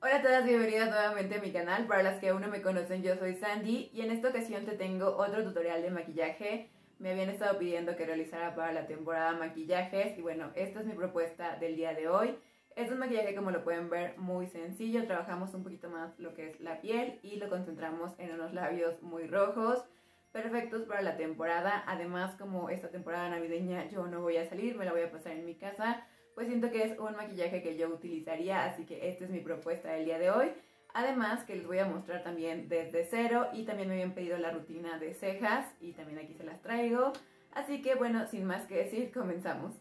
Hola a todas, bienvenidas nuevamente a mi canal. Para las que aún no me conocen, yo soy Sandy y en esta ocasión te tengo otro tutorial de maquillaje. Me habían estado pidiendo que realizara para la temporada maquillajes y bueno, esta es mi propuesta del día de hoy. Este es un maquillaje como lo pueden ver muy sencillo, trabajamos un poquito más lo que es la piel y lo concentramos en unos labios muy rojos perfectos para la temporada. Además, como esta temporada navideña yo no voy a salir, me la voy a pasar en mi casa, pues siento que es un maquillaje que yo utilizaría, así que esta es mi propuesta del día de hoy. Además que les voy a mostrar también desde cero y también me habían pedido la rutina de cejas y también aquí se las traigo. Así que bueno, sin más que decir, comenzamos.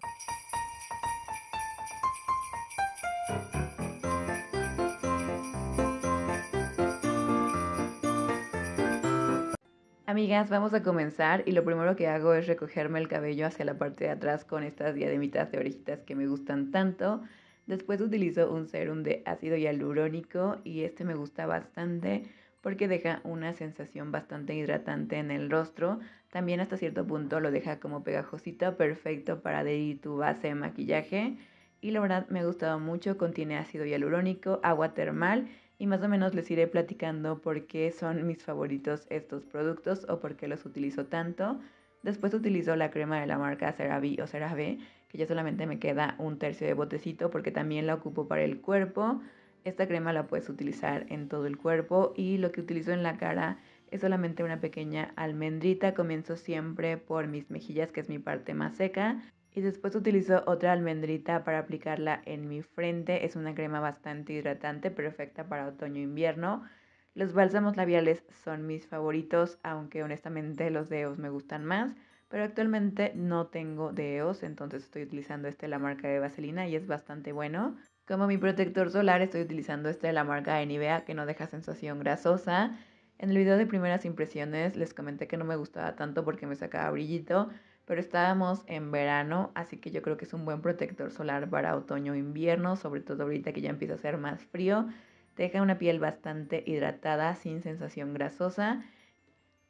Amigas, vamos a comenzar y lo primero que hago es recogerme el cabello hacia la parte de atrás con estas diademitas de orejitas que me gustan tanto. Después utilizo un serum de ácido hialurónico y este me gusta bastante porque deja una sensación bastante hidratante en el rostro. También hasta cierto punto lo deja como pegajosito, perfecto para adherir tu base de maquillaje. Y la verdad me ha gustado mucho, contiene ácido hialurónico, agua termal y más o menos les iré platicando por qué son mis favoritos estos productos o por qué los utilizo tanto. Después utilizo la crema de la marca CeraVe o CeraVe, que ya solamente me queda un tercio de botecito porque también la ocupo para el cuerpo. Esta crema la puedes utilizar en todo el cuerpo y lo que utilizo en la cara es solamente una pequeña almendrita. Comienzo siempre por mis mejillas, que es mi parte más seca. Y después utilizo otra almendrita para aplicarla en mi frente. Es una crema bastante hidratante, perfecta para otoño e invierno. Los bálsamos labiales son mis favoritos, aunque honestamente los de EOS me gustan más. Pero actualmente no tengo de EOS, entonces estoy utilizando este de la marca de Vaselina y es bastante bueno. Como mi protector solar estoy utilizando este de la marca de Nivea que no deja sensación grasosa. En el video de primeras impresiones les comenté que no me gustaba tanto porque me sacaba brillito, pero estábamos en verano, así que yo creo que es un buen protector solar para otoño e invierno, sobre todo ahorita que ya empieza a ser más frío. deja una piel bastante hidratada, sin sensación grasosa.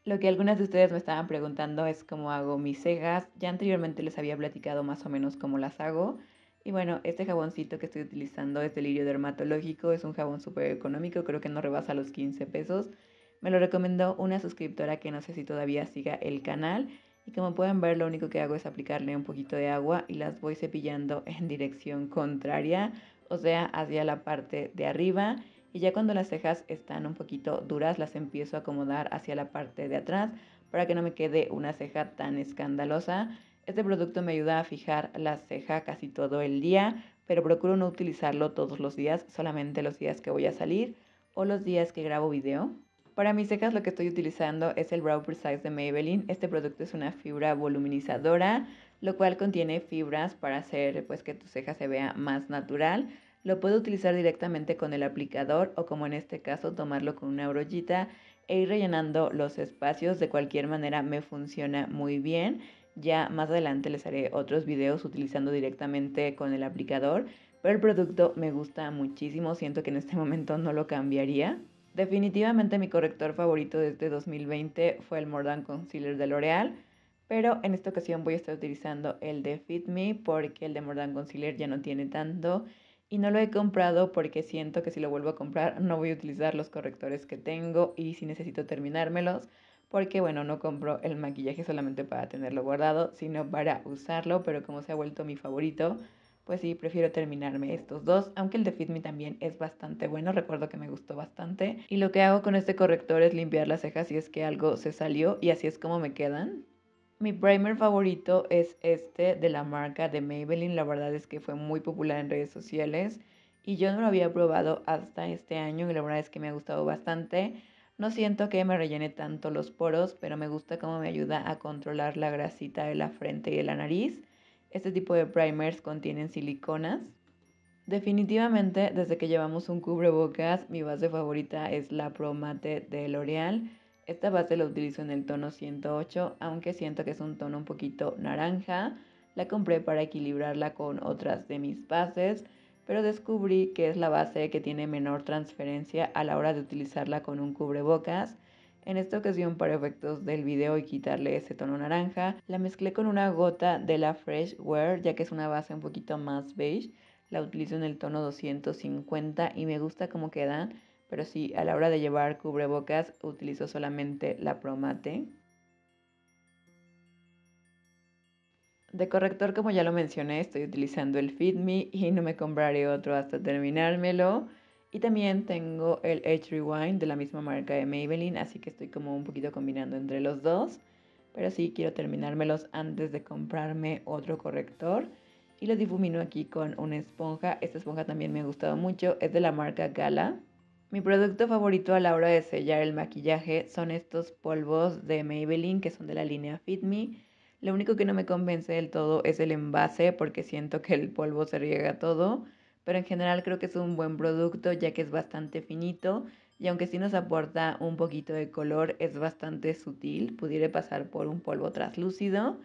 Lo que algunas de ustedes me estaban preguntando es cómo hago mis cejas. Ya anteriormente les había platicado más o menos cómo las hago. Y bueno, este jaboncito que estoy utilizando es del dermatológico, es un jabón súper económico, creo que no rebasa los 15 pesos. Me lo recomendó una suscriptora que no sé si todavía siga el canal y como pueden ver, lo único que hago es aplicarle un poquito de agua y las voy cepillando en dirección contraria, o sea, hacia la parte de arriba. Y ya cuando las cejas están un poquito duras, las empiezo a acomodar hacia la parte de atrás para que no me quede una ceja tan escandalosa. Este producto me ayuda a fijar la ceja casi todo el día, pero procuro no utilizarlo todos los días, solamente los días que voy a salir o los días que grabo video. Para mis cejas lo que estoy utilizando es el Brow Precise de Maybelline. Este producto es una fibra voluminizadora, lo cual contiene fibras para hacer pues que tu ceja se vea más natural. Lo puedo utilizar directamente con el aplicador o como en este caso tomarlo con una brollita e ir rellenando los espacios. De cualquier manera me funciona muy bien. Ya más adelante les haré otros videos utilizando directamente con el aplicador, pero el producto me gusta muchísimo, siento que en este momento no lo cambiaría. Definitivamente mi corrector favorito desde 2020 este fue el Mordant Concealer de L'Oreal, pero en esta ocasión voy a estar utilizando el de Fit Me porque el de Mordant Concealer ya no tiene tanto y no lo he comprado porque siento que si lo vuelvo a comprar no voy a utilizar los correctores que tengo y si necesito terminármelos porque bueno, no compro el maquillaje solamente para tenerlo guardado, sino para usarlo, pero como se ha vuelto mi favorito, pues sí, prefiero terminarme estos dos, aunque el de Fit Me también es bastante bueno, recuerdo que me gustó bastante. Y lo que hago con este corrector es limpiar las cejas si es que algo se salió y así es como me quedan. Mi primer favorito es este de la marca de Maybelline, la verdad es que fue muy popular en redes sociales y yo no lo había probado hasta este año y la verdad es que me ha gustado bastante. No siento que me rellene tanto los poros, pero me gusta cómo me ayuda a controlar la grasita de la frente y de la nariz. Este tipo de primers contienen siliconas. Definitivamente, desde que llevamos un cubrebocas, mi base favorita es la Pro Mate de L'Oreal. Esta base la utilizo en el tono 108, aunque siento que es un tono un poquito naranja. La compré para equilibrarla con otras de mis bases, pero descubrí que es la base que tiene menor transferencia a la hora de utilizarla con un cubrebocas en esta ocasión, para efectos del video y quitarle ese tono naranja, la mezclé con una gota de la Fresh Wear, ya que es una base un poquito más beige. La utilizo en el tono 250 y me gusta cómo quedan, pero sí, a la hora de llevar cubrebocas utilizo solamente la Promate. De corrector, como ya lo mencioné, estoy utilizando el Fit Me y no me compraré otro hasta terminármelo. Y también tengo el Edge Rewind de la misma marca de Maybelline, así que estoy como un poquito combinando entre los dos. Pero sí quiero terminármelos antes de comprarme otro corrector. Y los difumino aquí con una esponja. Esta esponja también me ha gustado mucho, es de la marca Gala. Mi producto favorito a la hora de sellar el maquillaje son estos polvos de Maybelline que son de la línea Fit Me. Lo único que no me convence del todo es el envase porque siento que el polvo se riega todo pero en general creo que es un buen producto ya que es bastante finito y aunque sí nos aporta un poquito de color, es bastante sutil, pudiera pasar por un polvo traslúcido.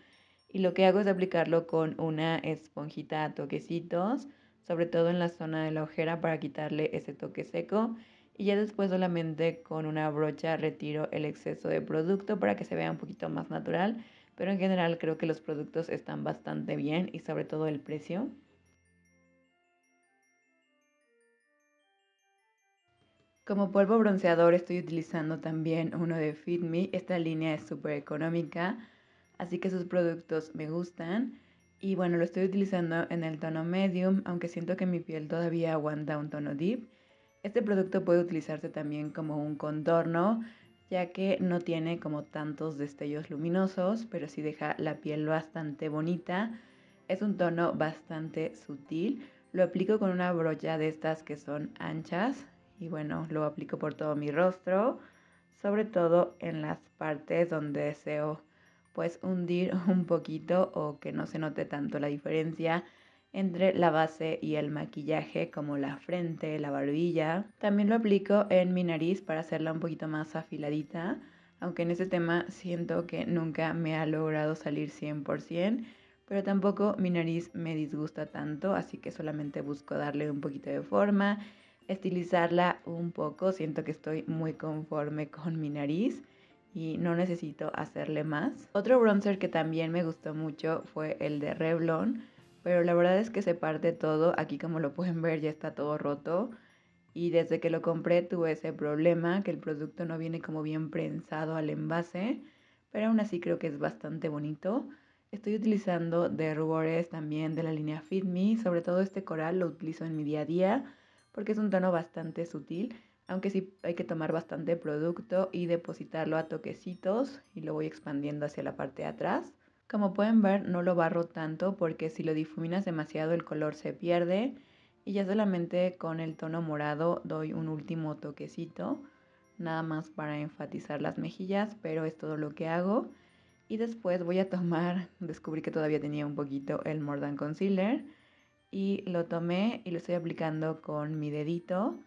y lo que hago es aplicarlo con una esponjita a toquecitos, sobre todo en la zona de la ojera para quitarle ese toque seco y ya después solamente con una brocha retiro el exceso de producto para que se vea un poquito más natural, pero en general creo que los productos están bastante bien y sobre todo el precio. Como polvo bronceador estoy utilizando también uno de Fit Me. Esta línea es súper económica, así que sus productos me gustan. Y bueno, lo estoy utilizando en el tono medium, aunque siento que mi piel todavía aguanta un tono deep. Este producto puede utilizarse también como un contorno, ya que no tiene como tantos destellos luminosos, pero sí deja la piel bastante bonita. Es un tono bastante sutil. Lo aplico con una brocha de estas que son anchas, y bueno, lo aplico por todo mi rostro, sobre todo en las partes donde deseo pues hundir un poquito o que no se note tanto la diferencia entre la base y el maquillaje como la frente, la barbilla. También lo aplico en mi nariz para hacerla un poquito más afiladita, aunque en ese tema siento que nunca me ha logrado salir 100%, pero tampoco mi nariz me disgusta tanto, así que solamente busco darle un poquito de forma estilizarla un poco. Siento que estoy muy conforme con mi nariz y no necesito hacerle más. Otro bronzer que también me gustó mucho fue el de Revlon, pero la verdad es que se parte todo. Aquí como lo pueden ver ya está todo roto. Y desde que lo compré tuve ese problema, que el producto no viene como bien prensado al envase, pero aún así creo que es bastante bonito. Estoy utilizando de rubores también de la línea Fit Me, sobre todo este coral lo utilizo en mi día a día porque es un tono bastante sutil, aunque sí hay que tomar bastante producto y depositarlo a toquecitos y lo voy expandiendo hacia la parte de atrás. Como pueden ver no lo barro tanto porque si lo difuminas demasiado el color se pierde y ya solamente con el tono morado doy un último toquecito, nada más para enfatizar las mejillas, pero es todo lo que hago. Y después voy a tomar, descubrí que todavía tenía un poquito el Mordan Concealer y lo tomé y lo estoy aplicando con mi dedito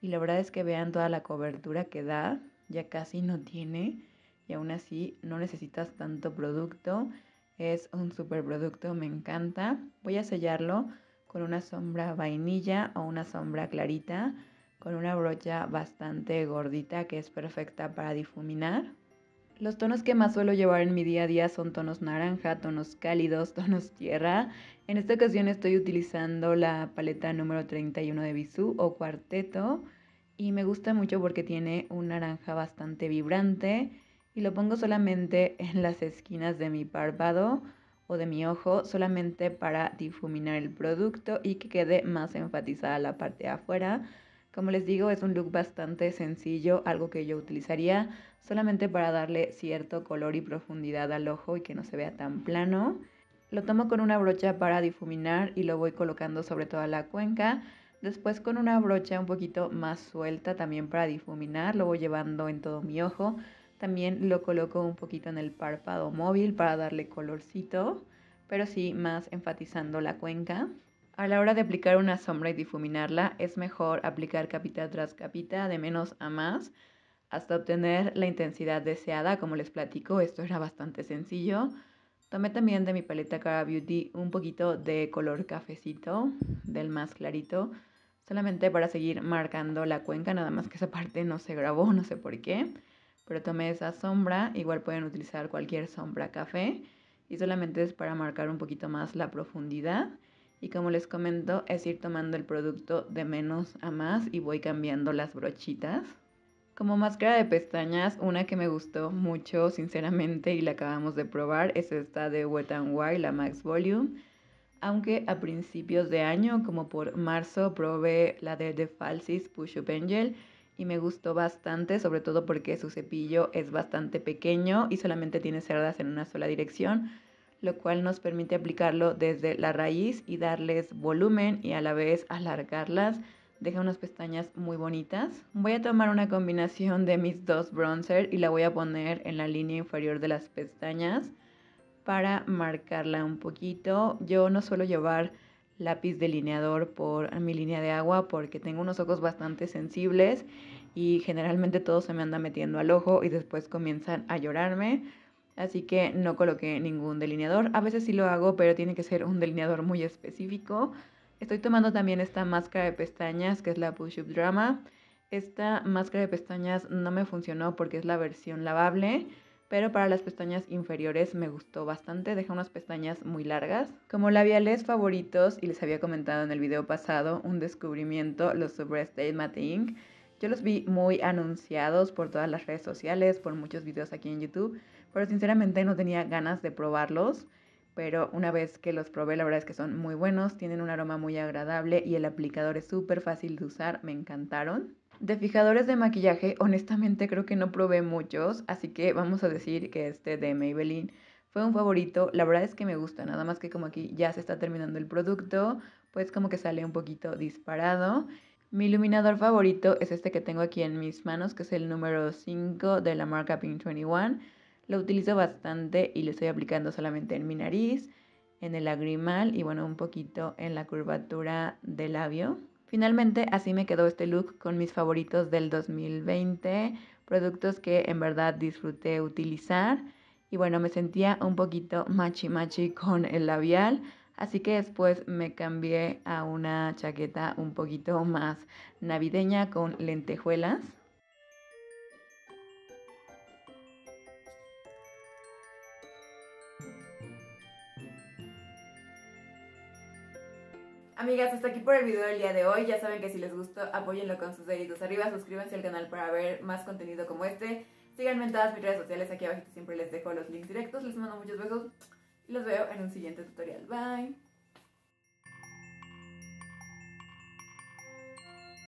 y la verdad es que vean toda la cobertura que da, ya casi no tiene y aún así no necesitas tanto producto, es un super producto, me encanta. Voy a sellarlo con una sombra vainilla o una sombra clarita, con una brocha bastante gordita que es perfecta para difuminar. Los tonos que más suelo llevar en mi día a día son tonos naranja, tonos cálidos, tonos tierra. En esta ocasión estoy utilizando la paleta número 31 de Bisú o cuarteto y me gusta mucho porque tiene un naranja bastante vibrante y lo pongo solamente en las esquinas de mi párpado o de mi ojo solamente para difuminar el producto y que quede más enfatizada la parte de afuera como les digo, es un look bastante sencillo, algo que yo utilizaría solamente para darle cierto color y profundidad al ojo y que no se vea tan plano. Lo tomo con una brocha para difuminar y lo voy colocando sobre toda la cuenca. Después con una brocha un poquito más suelta también para difuminar, lo voy llevando en todo mi ojo. También lo coloco un poquito en el párpado móvil para darle colorcito, pero sí más enfatizando la cuenca. A la hora de aplicar una sombra y difuminarla, es mejor aplicar capita tras capita de menos a más hasta obtener la intensidad deseada. Como les platico, esto era bastante sencillo. Tomé también de mi paleta Cara Beauty un poquito de color cafecito, del más clarito, solamente para seguir marcando la cuenca, nada más que esa parte no se grabó, no sé por qué, pero tomé esa sombra, igual pueden utilizar cualquier sombra café y solamente es para marcar un poquito más la profundidad y como les comento, es ir tomando el producto de menos a más y voy cambiando las brochitas. Como máscara de pestañas, una que me gustó mucho, sinceramente, y la acabamos de probar, es esta de Wet n Wild, la Max Volume. Aunque a principios de año, como por marzo, probé la de The Falsis Push Up Angel y me gustó bastante, sobre todo porque su cepillo es bastante pequeño y solamente tiene cerdas en una sola dirección lo cual nos permite aplicarlo desde la raíz y darles volumen y a la vez alargarlas. Deja unas pestañas muy bonitas. Voy a tomar una combinación de mis dos bronzer y la voy a poner en la línea inferior de las pestañas para marcarla un poquito. Yo no suelo llevar lápiz delineador por mi línea de agua porque tengo unos ojos bastante sensibles y generalmente todo se me anda metiendo al ojo y después comienzan a llorarme así que no coloqué ningún delineador. A veces sí lo hago, pero tiene que ser un delineador muy específico. Estoy tomando también esta máscara de pestañas, que es la Push Up Drama. Esta máscara de pestañas no me funcionó porque es la versión lavable, pero para las pestañas inferiores me gustó bastante, deja unas pestañas muy largas. Como labiales favoritos, y les había comentado en el video pasado, un descubrimiento, los Superstate Matte Ink. Yo los vi muy anunciados por todas las redes sociales, por muchos videos aquí en YouTube, pero sinceramente no tenía ganas de probarlos. Pero una vez que los probé, la verdad es que son muy buenos, tienen un aroma muy agradable y el aplicador es súper fácil de usar, me encantaron. De fijadores de maquillaje, honestamente creo que no probé muchos, así que vamos a decir que este de Maybelline fue un favorito. La verdad es que me gusta, nada más que como aquí ya se está terminando el producto, pues como que sale un poquito disparado. Mi iluminador favorito es este que tengo aquí en mis manos, que es el número 5 de la marca Pink 21. Lo utilizo bastante y lo estoy aplicando solamente en mi nariz, en el lagrimal y bueno, un poquito en la curvatura del labio. Finalmente, así me quedó este look con mis favoritos del 2020, productos que en verdad disfruté utilizar. Y bueno, me sentía un poquito machi machi con el labial, así que después me cambié a una chaqueta un poquito más navideña con lentejuelas. Amigas, hasta aquí por el video del día de hoy. Ya saben que si les gustó, apóyenlo con sus deditos arriba. Suscríbanse al canal para ver más contenido como este. Síganme en todas mis redes sociales. Aquí abajo siempre les dejo los links directos. Les mando muchos besos y los veo en un siguiente tutorial. Bye.